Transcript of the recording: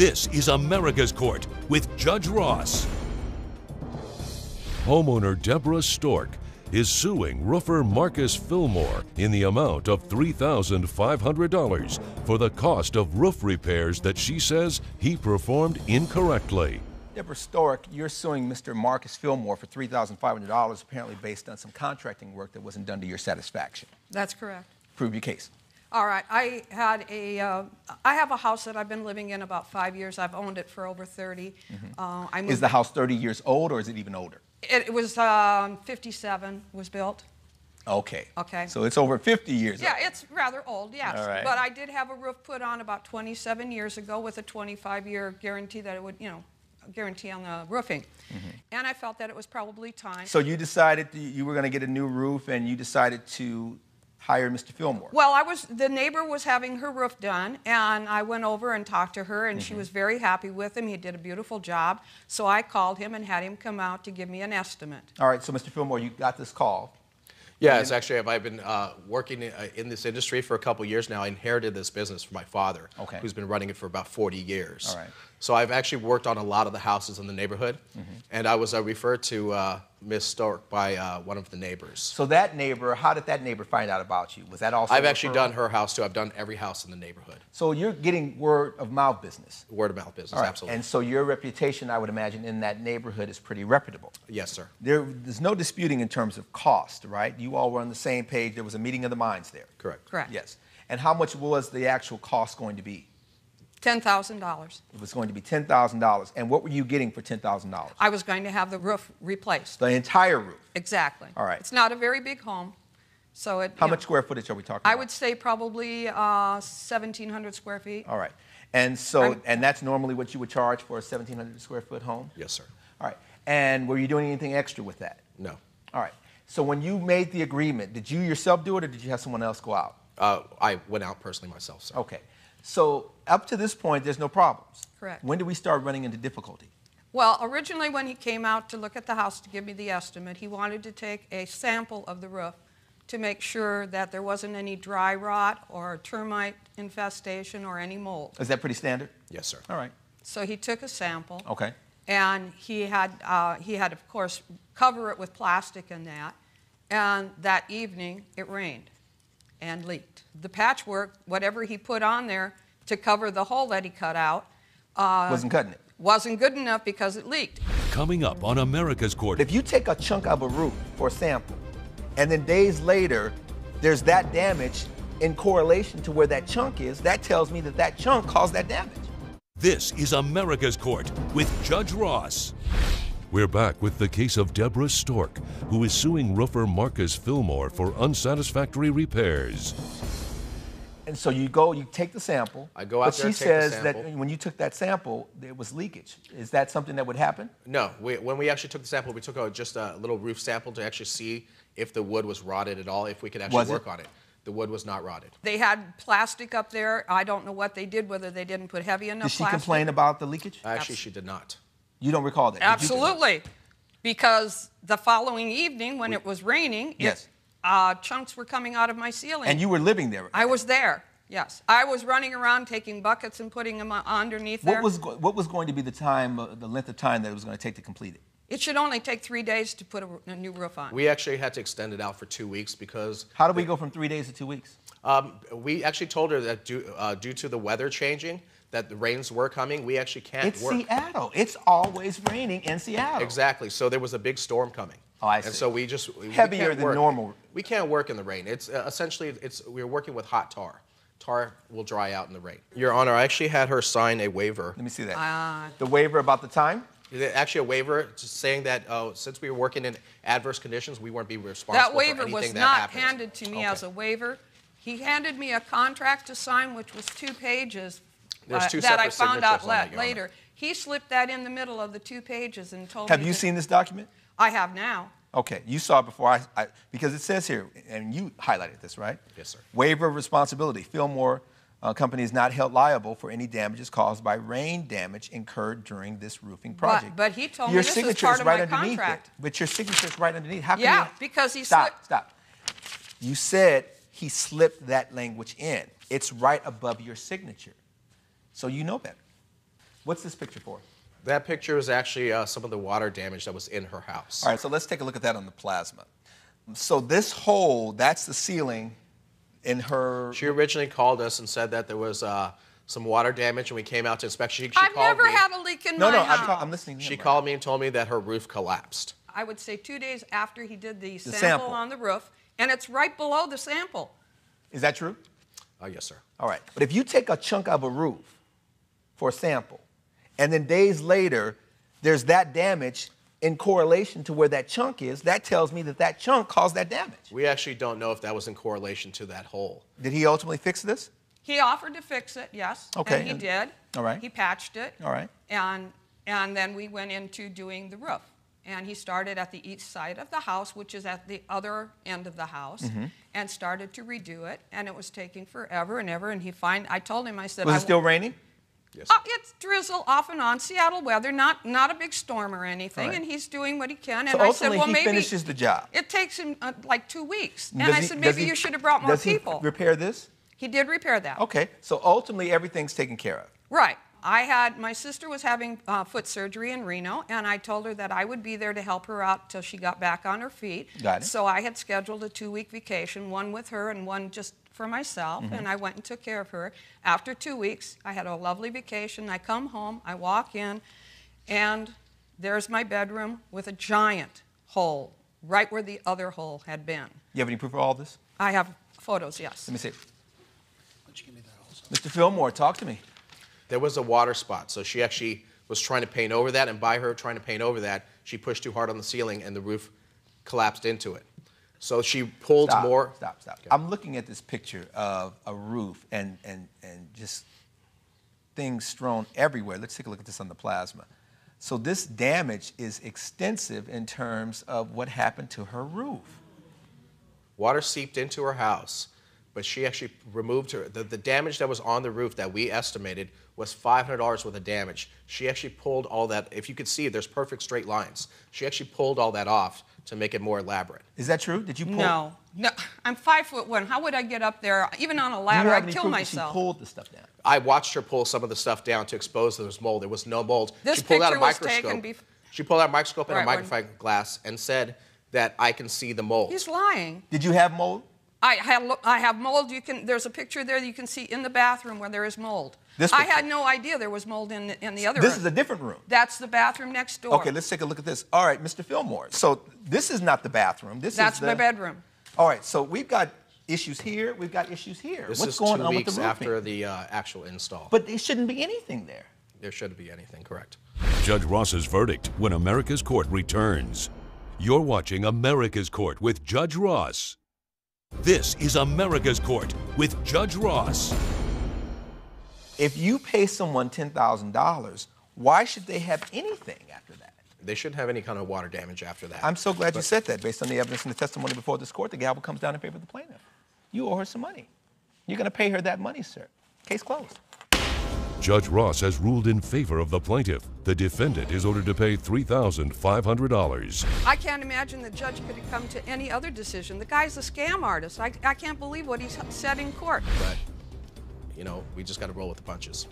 This is America's Court with Judge Ross. Homeowner Deborah Stork is suing roofer Marcus Fillmore in the amount of $3,500 for the cost of roof repairs that she says he performed incorrectly. Deborah Stork, you're suing Mr. Marcus Fillmore for $3,500, apparently based on some contracting work that wasn't done to your satisfaction. That's correct. Prove your case. All right, I had a, uh, I have a house that I've been living in about five years. I've owned it for over 30. Mm-hmm. Uh, is the house 30 years old or is it even older? It, it was um, 57 was built. Okay. Okay. So it's over 50 years. Yeah, old. it's rather old, yes. All right. But I did have a roof put on about 27 years ago with a 25-year guarantee that it would, you know, guarantee on the roofing. Mm-hmm. And I felt that it was probably time. So you decided you were going to get a new roof and you decided to hire Mr. Fillmore? Well, I was the neighbor was having her roof done, and I went over and talked to her, and mm -hmm. she mm-hmm. was very happy with him. He did a beautiful job, so I called him and had him come out to give me an estimate. All right, so Mr. Fillmore, you got this call. Yes, actually I've been uh, working in, uh, in, this industry for a couple years now. I inherited this business from my father, okay. who's been running it for about 40 years. All right. So I've actually worked on a lot of the houses in the neighborhood, mm-hmm. and I was uh, referred to uh, Miss Stork by uh, one of the neighbors. So that neighbor, how did that neighbor find out about you? Was that also? I've actually done her house too. I've done every house in the neighborhood. So you're getting word of mouth business. Word of mouth business, right. absolutely. And so your reputation, I would imagine, in that neighborhood is pretty reputable. Yes, sir. There, there's no disputing in terms of cost, right? You all were on the same page. There was a meeting of the minds there. Correct. Correct. Yes. And how much was the actual cost going to be? $10,000. It was going to be $10,000. And what were you getting for $10,000? I was going to have the roof replaced. The entire roof? Exactly. All right. It's not a very big home. So it, How much know, square footage are we talking I would say probably uh, 1,700 square feet. All right. And so, I'm, and that's normally what you would charge for a 1,700 square foot home? Yes, sir. All right. And were you doing anything extra with that? No. All right. So when you made the agreement, did you yourself do it or did you have someone else go out? Uh, I went out personally myself, sir. Okay. So up to this point, there's no problems. Correct. When do we start running into difficulty? Well, originally when he came out to look at the house to give me the estimate, he wanted to take a sample of the roof to make sure that there wasn't any dry rot or termite infestation or any mold. Is that pretty standard? Yes, sir. All right. So he took a sample. Okay. And he had, uh, he had, of course, cover it with plastic and that. And that evening, it rained and leaked. The patchwork, whatever he put on there to cover the hole that he cut out, uh, wasn't cutting it. Wasn't good enough because it leaked. Coming up on America's Court. If you take a chunk of a roof, for sample, and then days later, there's that damage in correlation to where that chunk is, that tells me that that chunk caused that damage. This is America's Court with Judge Ross. We're back with the case of Deborah Stork, who is suing roofer Marcus Fillmore for unsatisfactory repairs. And so you go, you take the sample. I go out but there. But she says that when you took that sample, there was leakage. Is that something that would happen? No. We, when we actually took the sample, we took a, just a little roof sample to actually see if the wood was rotted at all, if we could actually was work it? on it. The wood was not rotted. They had plastic up there. I don't know what they did, whether they didn't put heavy enough. Did she plastic. complain about the leakage? Actually, she did not. You don't recall that? Absolutely. Because the following evening, when we, it was raining, yes. It, uh, chunks were coming out of my ceiling. And you were living there? I was there, yes. I was running around taking buckets and putting them uh, underneath what there. Was what was going to be the time, uh, the length of time that it was going to take to complete it? It should only take three days to put a, a, new roof on. We actually had to extend it out for two weeks because. How do we go from three days to two weeks? Um, we actually told her that due, uh, due to the weather changing, that the rains were coming, we actually can't it's work. Seattle. It's always raining in Seattle. Exactly. So there was a big storm coming. Oh, I see. And so we just we, heavier than work. normal. We can't work in the rain. It's uh, essentially it's we're working with hot tar. Tar will dry out in the rain. Your Honor, I actually had her sign a waiver. Let me see that. Uh, the waiver about the time. Actually, a waiver Just saying that uh, since we were working in adverse conditions, we were not be responsible. That waiver was that not handed to me okay. as a waiver. He handed me a contract to sign, which was two pages, there's two uh, that I found out later. He slipped that in the middle of the two pages and told Have me. Have you seen this document? I have now. Okay, you saw it before I, I, because it says here, and you highlighted this, right? Yes, sir. Waiver of responsibility. Fillmore uh, Company is not held liable for any damages caused by rain damage incurred during this roofing project. But, but he told your me this signature is part is of right my underneath contract. It, but your signature is right underneath. How can yeah, you, because he stop, Stop. You said he slipped that language in. It's right above your signature. So you know better. What's this picture for? That picture is actually uh, some of the water damage that was in her house. All right, so let's take a look at that on the plasma. So this hole, that's the ceiling in her. She originally called us and said that there was uh, some water damage, and we came out to inspect. She, she I've called never me. had a leak in no, my no, house. No, no, I'm listening. she right. called me and told me that her roof collapsed. I would say two days after he did the, the sample, sample, on the roof, and it's right below the sample. Is that true? Uh, yes, sir. All right, but if you take a chunk of a roof for a sample. And then days later, there's that damage in correlation to where that chunk is, that tells me that that chunk caused that damage. We actually don't know if that was in correlation to that hole. Did he ultimately fix this? He offered to fix it, yes. Okay. And he did. All right. He patched it. All right. And and then we went into doing the roof. And he started at the east side of the house, which is at the other end of the house, mm -hmm. and started to redo it. And it was taking forever and ever. And he finally, I told him, I said, was it still raining? Yes. Uh, it's drizzle off and on, Seattle weather, not not a big storm or anything, right. and he's doing what he can. And so I said, well, he maybe finishes the job. It takes him uh, like two weeks, and does I he, said maybe he, you should have brought more does people. He repair this? He did repair that. Okay, so ultimately everything's taken care of. Right. I had my sister was having uh, foot surgery in Reno, and I told her that I would be there to help her out till she got back on her feet. Got it. So I had scheduled a two-week vacation, one with her and one just for myself, mm-hmm. and I went and took care of her. After two weeks, I had a lovely vacation. I come home, I walk in, and there's my bedroom with a giant hole right where the other hole had been. You have any proof of all this? I have photos, yes. Let me see. Me Mr. Fillmore, talk to me. There was a water spot, so she actually was trying to paint over that, and by her trying to paint over that, she pushed too hard on the ceiling, and the roof collapsed into it. So she pulled stop, more. Stop, stop. Okay. I'm looking at this picture of a roof and, and, and just things strewn everywhere. Let's take a look at this on the plasma. So this damage is extensive in terms of what happened to her roof. Water seeped into her house but she actually removed her. The, the damage that was on the roof that we estimated was $500 worth of damage. She actually pulled all that. If you could see, there's perfect straight lines. She actually pulled all that off to make it more elaborate. Is that true? Did you pull? No, no. I'm five foot one. How would I get up there? Even on a ladder, I'd kill myself. She pulled the stuff down. I watched her pull some of the stuff down to expose there was mold. There was no mold. This she pulled picture out a microscope. Was taken bef- she pulled out a microscope and a magnifying glass and said that I can see the mold. He's lying. Did you have mold? I have, I have mold. You can, there's a picture there that you can see in the bathroom where there is mold. This I had no idea there was mold in, in the other This room. is a different room. That's the bathroom next door. Okay, let's take a look at this. All right, Mr. Fillmore. So this is not the bathroom. This That's is the, my bedroom. All right, so we've got issues here. We've got issues here. This What's is going two on weeks with the after the uh, actual install. But there shouldn't be anything there. There shouldn't be anything, correct. Judge Ross's verdict when America's Court returns. You're watching America's Court with Judge Ross. This is America's Court with Judge Ross. If you pay someone $10,000, why should they have anything after that? They shouldn't have any kind of water damage after that. I'm so glad but... you said that. Based on the evidence and the testimony before this court, the gavel comes down in favor of the plaintiff. You owe her some money. You're going to pay her that money, sir. Case closed. Judge Ross has ruled in favor of the plaintiff. The defendant is ordered to pay $3,500. I can't imagine the judge could have come to any other decision. The guy's a scam artist. I, I can't believe what he said in court. But, you know, we just got to roll with the punches.